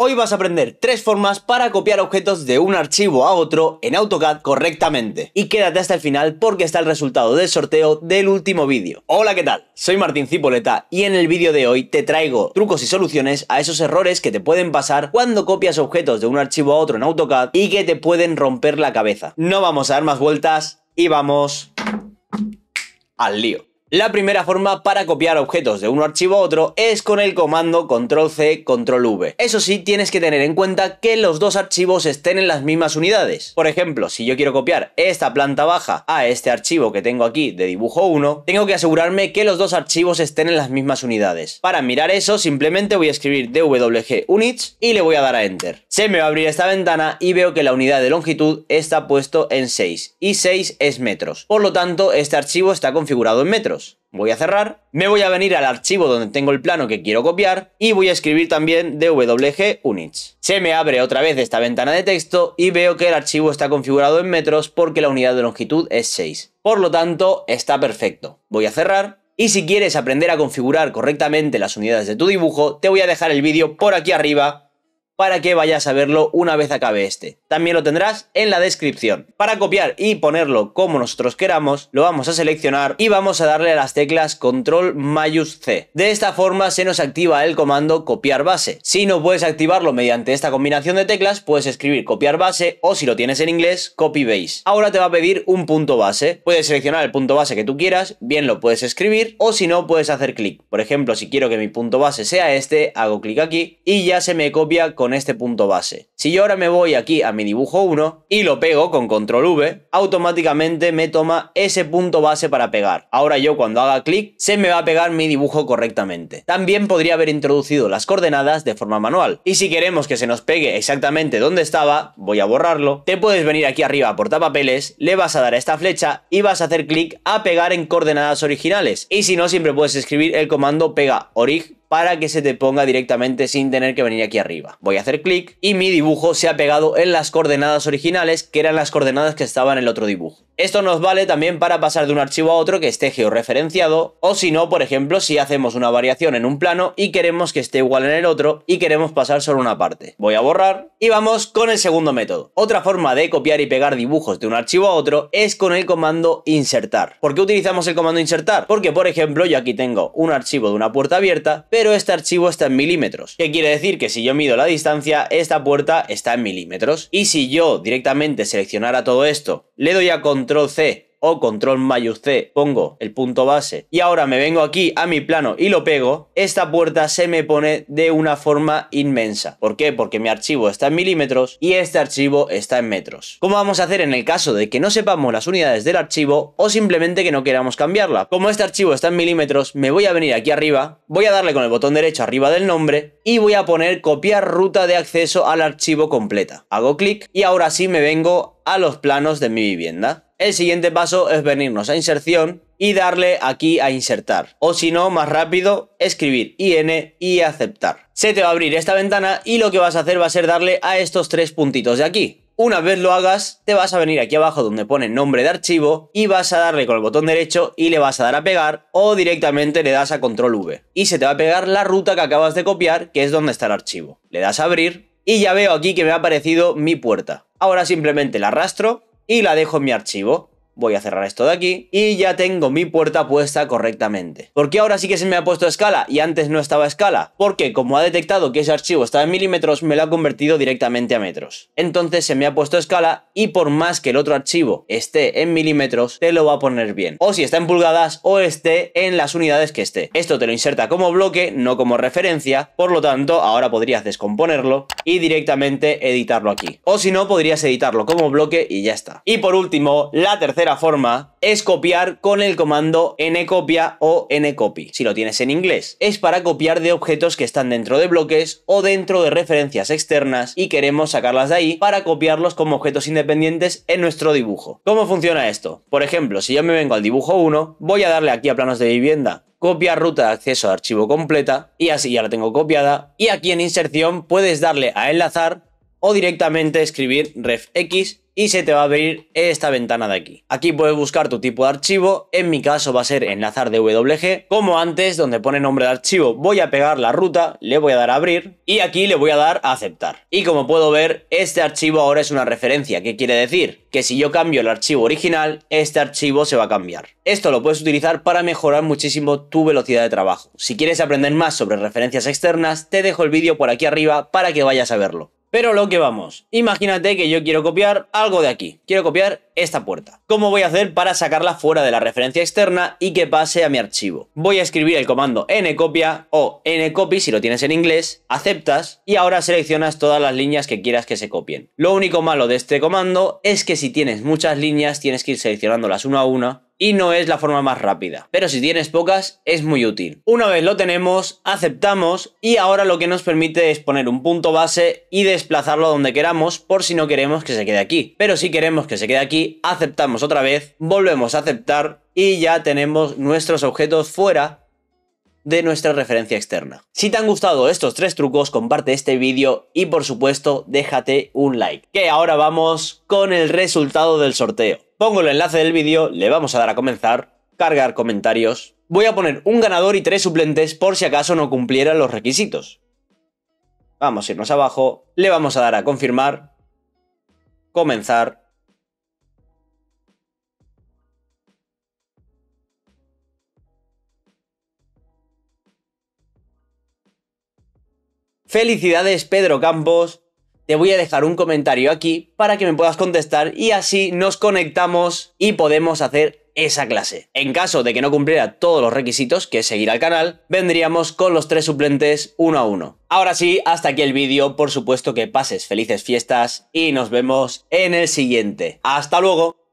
Hoy vas a aprender tres formas para copiar objetos de un archivo a otro en AutoCAD correctamente. Y quédate hasta el final porque está el resultado del sorteo del último vídeo. Hola, ¿qué tal? Soy Martín Cipoleta y en el vídeo de hoy te traigo trucos y soluciones a esos errores que te pueden pasar cuando copias objetos de un archivo a otro en AutoCAD y que te pueden romper la cabeza. No vamos a dar más vueltas y vamos al lío. La primera forma para copiar objetos de un archivo a otro es con el comando control C, control V. Eso sí, tienes que tener en cuenta que los dos archivos estén en las mismas unidades. Por ejemplo, si yo quiero copiar esta planta baja a este archivo que tengo aquí de dibujo 1, tengo que asegurarme que los dos archivos estén en las mismas unidades. Para mirar eso, simplemente voy a escribir dwg units y le voy a dar a enter. Se me va a abrir esta ventana y veo que la unidad de longitud está puesto en 6 y 6 es metros. Por lo tanto, este archivo está configurado en metros. Voy a cerrar, me voy a venir al archivo donde tengo el plano que quiero copiar y voy a escribir también dwg units. Se me abre otra vez esta ventana de texto y veo que el archivo está configurado en metros porque la unidad de longitud es 6. Por lo tanto, está perfecto. Voy a cerrar y si quieres aprender a configurar correctamente las unidades de tu dibujo, te voy a dejar el vídeo por aquí arriba para que vayas a verlo una vez acabe este. También lo tendrás en la descripción. Para copiar y ponerlo como nosotros queramos, lo vamos a seleccionar y vamos a darle a las teclas control mayús C. De esta forma se nos activa el comando copiar base. Si no puedes activarlo mediante esta combinación de teclas, puedes escribir copiar base o si lo tienes en inglés, copy base. Ahora te va a pedir un punto base. Puedes seleccionar el punto base que tú quieras, bien lo puedes escribir o si no puedes hacer clic. Por ejemplo, si quiero que mi punto base sea este, hago clic aquí y ya se me copia con este punto base. Si yo ahora me voy aquí a mi dibujo 1 y lo pego con control V, automáticamente me toma ese punto base para pegar. Ahora yo cuando haga clic se me va a pegar mi dibujo correctamente. También podría haber introducido las coordenadas de forma manual. Y si queremos que se nos pegue exactamente donde estaba, voy a borrarlo, te puedes venir aquí arriba a portapapeles, le vas a dar a esta flecha y vas a hacer clic a pegar en coordenadas originales. Y si no, siempre puedes escribir el comando pega orig para que se te ponga directamente sin tener que venir aquí arriba. Voy a hacer clic y mi dibujo se ha pegado en las coordenadas originales, que eran las coordenadas que estaban en el otro dibujo. Esto nos vale también para pasar de un archivo a otro que esté georreferenciado, o si no, por ejemplo, si hacemos una variación en un plano y queremos que esté igual en el otro y queremos pasar solo una parte. Voy a borrar y vamos con el segundo método. Otra forma de copiar y pegar dibujos de un archivo a otro es con el comando insertar. ¿Por qué utilizamos el comando insertar? Porque, por ejemplo, yo aquí tengo un archivo de una puerta abierta, pero este archivo está en milímetros. ¿Qué quiere decir? Que si yo mido la distancia, esta puerta está en milímetros. Y si yo directamente seleccionara todo esto, le doy a control C o control mayúscula C, pongo el punto base y ahora me vengo aquí a mi plano y lo pego, esta puerta se me pone de una forma inmensa. ¿Por qué? Porque mi archivo está en milímetros y este archivo está en metros. ¿Cómo vamos a hacer en el caso de que no sepamos las unidades del archivo o simplemente que no queramos cambiarla? Como este archivo está en milímetros, me voy a venir aquí arriba, voy a darle con el botón derecho arriba del nombre y voy a poner copiar ruta de acceso al archivo completa. Hago clic y ahora sí me vengo a los planos de mi vivienda. El siguiente paso es venirnos a inserción y darle aquí a insertar. O si no, más rápido, escribir IN y aceptar. Se te va a abrir esta ventana y lo que vas a hacer va a ser darle a estos tres puntitos de aquí. Una vez lo hagas, te vas a venir aquí abajo donde pone nombre de archivo y vas a darle con el botón derecho y le vas a dar a pegar o directamente le das a control V. Y se te va a pegar la ruta que acabas de copiar, que es donde está el archivo. Le das a abrir y ya veo aquí que me ha aparecido mi puerta. Ahora simplemente la arrastro y la dejo en mi archivo voy a cerrar esto de aquí y ya tengo mi puerta puesta correctamente. ¿Por qué ahora sí que se me ha puesto escala y antes no estaba a escala? Porque como ha detectado que ese archivo está en milímetros, me lo ha convertido directamente a metros. Entonces se me ha puesto escala y por más que el otro archivo esté en milímetros, te lo va a poner bien. O si está en pulgadas o esté en las unidades que esté. Esto te lo inserta como bloque, no como referencia, por lo tanto ahora podrías descomponerlo y directamente editarlo aquí. O si no, podrías editarlo como bloque y ya está. Y por último, la tercera forma es copiar con el comando ncopia o ncopy, si lo tienes en inglés. Es para copiar de objetos que están dentro de bloques o dentro de referencias externas y queremos sacarlas de ahí para copiarlos como objetos independientes en nuestro dibujo. ¿Cómo funciona esto? Por ejemplo, si yo me vengo al dibujo 1, voy a darle aquí a planos de vivienda copia ruta de acceso a archivo completa y así ya la tengo copiada y aquí en inserción puedes darle a enlazar o directamente escribir refx y se te va a abrir esta ventana de aquí. Aquí puedes buscar tu tipo de archivo, en mi caso va a ser enlazar WG. como antes donde pone nombre de archivo voy a pegar la ruta, le voy a dar a abrir y aquí le voy a dar a aceptar. Y como puedo ver, este archivo ahora es una referencia, ¿qué quiere decir? Que si yo cambio el archivo original, este archivo se va a cambiar. Esto lo puedes utilizar para mejorar muchísimo tu velocidad de trabajo. Si quieres aprender más sobre referencias externas, te dejo el vídeo por aquí arriba para que vayas a verlo. Pero lo que vamos, imagínate que yo quiero copiar algo de aquí, quiero copiar esta puerta. ¿Cómo voy a hacer para sacarla fuera de la referencia externa y que pase a mi archivo? Voy a escribir el comando o ncopy si lo tienes en inglés, aceptas y ahora seleccionas todas las líneas que quieras que se copien. Lo único malo de este comando es que si tienes muchas líneas tienes que ir seleccionándolas una a una y no es la forma más rápida. Pero si tienes pocas, es muy útil. Una vez lo tenemos, aceptamos y ahora lo que nos permite es poner un punto base y desplazarlo donde queramos por si no queremos que se quede aquí. Pero si queremos que se quede aquí, aceptamos otra vez, volvemos a aceptar y ya tenemos nuestros objetos fuera de nuestra referencia externa. Si te han gustado estos tres trucos, comparte este vídeo y por supuesto déjate un like. Que ahora vamos con el resultado del sorteo. Pongo el enlace del vídeo, le vamos a dar a comenzar, cargar comentarios. Voy a poner un ganador y tres suplentes por si acaso no cumplieran los requisitos. Vamos a irnos abajo, le vamos a dar a confirmar, comenzar Felicidades Pedro Campos, te voy a dejar un comentario aquí para que me puedas contestar y así nos conectamos y podemos hacer esa clase. En caso de que no cumpliera todos los requisitos, que es seguir al canal, vendríamos con los tres suplentes uno a uno. Ahora sí, hasta aquí el vídeo, por supuesto que pases felices fiestas y nos vemos en el siguiente. ¡Hasta luego!